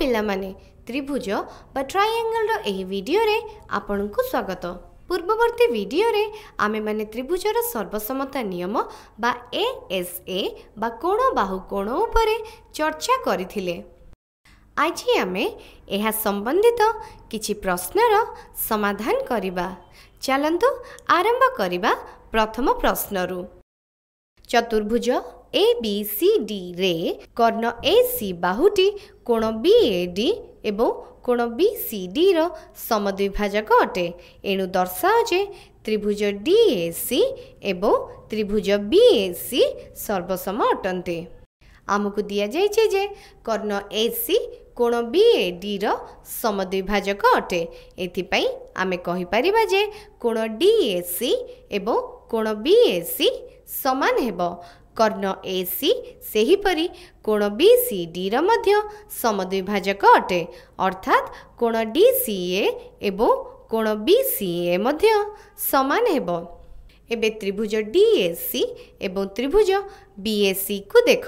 ପିଲାମାନେ ତ୍ରିଭୁଜ ବା ଟ୍ରାଇଆଙ୍ଗଲର ଏହି ଭିଡ଼ିଓରେ ଆପଣଙ୍କୁ ସ୍ୱାଗତ ପୂର୍ବବର୍ତ୍ତୀ ଭିଡ଼ିଓରେ ଆମେମାନେ ତ୍ରିଭୁଜର ସର୍ବସମ୍ମତା ନିୟମ ବା ଏ ଏସ୍ ଏ ବା କୋଣ ବାହୁ କୋଣ ଉପରେ ଚର୍ଚ୍ଚା କରିଥିଲେ ଆଜି ଆମେ ଏହା ସମ୍ବନ୍ଧିତ କିଛି ପ୍ରଶ୍ନର ସମାଧାନ କରିବା ଚାଲନ୍ତୁ ଆରମ୍ଭ କରିବା ପ୍ରଥମ ପ୍ରଶ୍ନରୁ চতুর্ভুজ এ বি সি ডি রে কর্ণ এ সি বাহুটি কোণ বি এ ডি এবং কোণ বি সি ডি র সমদ্বিভাজক অটে এণু দর্শাও যে ত্রিভুজ ডি এ সি এবং ত্রিভুজ বি এ সি সর্বসম অটন্তি ଆମକୁ ଦିଆଯାଇଛି ଯେ କର୍ଣ୍ଣ ଏ ସି କୋଣ ବି ଏ ଡିର ସମଦ୍ୱିଭାଜକ ଅଟେ ଏଥିପାଇଁ ଆମେ କହିପାରିବା যে কোণ ডি এ সি এবং କୋଣ ବି ଏ ସି ସମାନ ହେବ କର୍ଣ୍ଣ ଏ ସି ସେହିପରି କୋଣ ବି ସି ଡିର ମଧ୍ୟ ସମଦ୍ୱିଭାଜକ ଅଟେ ଅର୍ଥାତ୍ କୋଣ ଡି ସି ଏ ଏବଂ କୋଣ ବି ସି ଏ ମଧ୍ୟ ସମାନ ହେବ ଏବେ ତ୍ରିଭୁଜ ଡି ଏ ସି ଏବଂ ତ୍ରିଭୁଜ ବି ଏ ସିକୁ ଦେଖ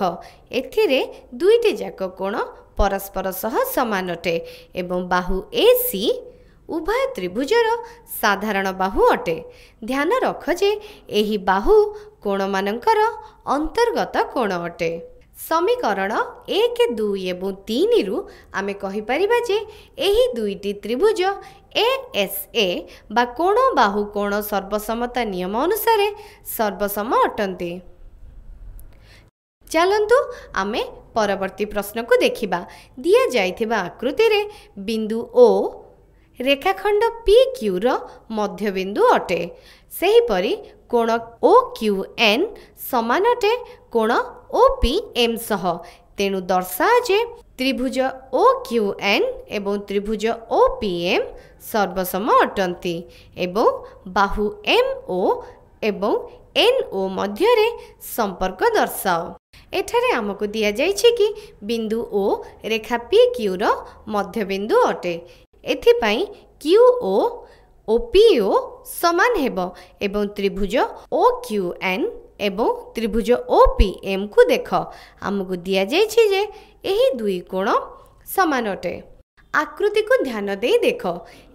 ଏଥିରେ ଦୁଇଟି ଯାକ କୋଣ ପରସ୍ପର ସହ ସମାନ ଅଟେ ଏବଂ ବାହୁ ଏ ସି ଉଭୟ ତ୍ରିଭୁଜର ସାଧାରଣ ବାହୁ ଅଟେ ଧ୍ୟାନ ରଖ ଯେ ଏହି ବାହୁ କୋଣମାନଙ୍କର ଅନ୍ତର୍ଗତ କୋଣ ଅଟେ ସମୀକରଣ ଏକ ଦୁଇ ଏବଂ ତିନିରୁ ଆମେ କହିପାରିବା ଯେ ଏହି ଦୁଇଟି ତ୍ରିଭୁଜ ଏ ଏସ୍ ଏ ବା କୋଣ ବାହୁ କୋଣ ସର୍ବସମ୍ମତା ନିୟମ ଅନୁସାରେ ସର୍ବସମ ଅଟନ୍ତି ଚାଲନ୍ତୁ ଆମେ ପରବର୍ତ୍ତୀ ପ୍ରଶ୍ନକୁ ଦେଖିବା ଦିଆଯାଇଥିବା ଆକୃତିରେ ବିନ୍ଦୁ ଓ ରେଖାଖଣ୍ଡ ପି କ୍ୟୁର ମଧ୍ୟବିନ୍ଦୁ ଅଟେ ସେହିପରି କୋଣ ଓ କ୍ୟୁ ଏନ୍ ସମାନ ଅଟେ କୋଣ ଓ ପି ଏମ୍ ସହ ତେଣୁ ଦର୍ଶାଏ ଯେ ତ୍ରିଭୁଜ ଓ କ୍ୟୁ ଏନ୍ ଏବଂ ତ୍ରିଭୁଜ ଓ ପି ଏମ୍ ସର୍ବସମ ଅଟନ୍ତି ଏବଂ ବାହୁ ଏମ୍ ଓ ଏବଂ ଏନ୍ ଓ ମଧ୍ୟରେ ସମ୍ପର୍କ ଦର୍ଶାଅ ଏଠାରେ ଆମକୁ ଦିଆଯାଇଛି କି ବିନ୍ଦୁ ଓ ରେଖା ପି କ୍ୟୁର ମଧ୍ୟବିନ୍ଦୁ ଅଟେ ଏଥିପାଇଁ କ୍ୟୁ ଓ ଓ ଓପିଓ ସମାନ ହେବ ଏବଂ ତ୍ରିଭୁଜ ଓ କ୍ୟୁ ଏନ୍ ଏବଂ ତ୍ରିଭୁଜ ଓ ପି ଏମ୍କୁ ଦେଖ ଆମକୁ ଦିଆଯାଇଛି ଯେ ଏହି ଦୁଇ କୋଣ ସମାନ ଅଟେ ଆକୃତିକୁ ଧ୍ୟାନ ଦେଇ ଦେଖ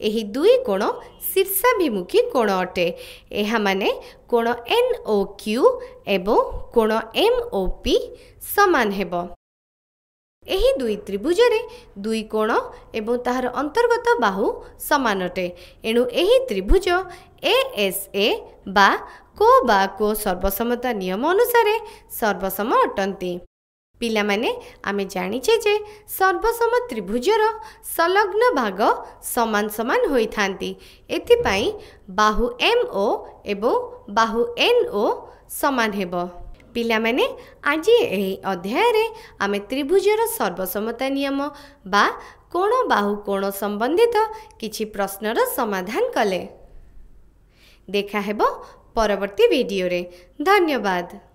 ଏହି ଦୁଇ କୋଣ ଶୀର୍ଷାଭିମୁଖୀ କୋଣ ଅଟେ ଏହାମାନେ କୋଣ ଏନ୍ ଓ କ୍ୟୁ ଏବଂ କୋଣ ଏମ୍ ଓ ପି ସମାନ ହେବ ଏହି ଦୁଇ ତ୍ରିଭୁଜରେ ଦୁଇ କୋଣ ଏବଂ ତାହାର ଅନ୍ତର୍ଗତ ବାହୁ ସମାନ ଅଟେ ଏଣୁ ଏହି ତ୍ରିଭୁଜ ଏ ଏସ୍ ଏ ବା କୋ ବା କୋ ସର୍ବସମ୍ମତା ନିୟମ ଅନୁସାରେ ସର୍ବସମ ଅଟନ୍ତି ପିଲାମାନେ ଆମେ ଜାଣିଛେ ଯେ ସର୍ବସମ ତ୍ରିଭୁଜର ସଂଲଗ୍ନ ଭାଗ ସମାନ ସମାନ ହୋଇଥାନ୍ତି ଏଥିପାଇଁ ବାହୁ ଏମ୍ ଓ ଏବଂ ବାହୁ ଏନ୍ ଓ ସମାନ ହେବ ପିଲାମାନେ ଆଜି ଏହି ଅଧ୍ୟାୟରେ ଆମେ ତ୍ରିଭୁଜର ସର୍ବସମ୍ମତା ନିୟମ ବା କୋଣ ବାହୁ କୋଣ ସମ୍ବନ୍ଧିତ କିଛି ପ୍ରଶ୍ନର ସମାଧାନ କଲେ ଦେଖାହେବ ପରବର୍ତ୍ତୀ ଭିଡ଼ିଓରେ ଧନ୍ୟବାଦ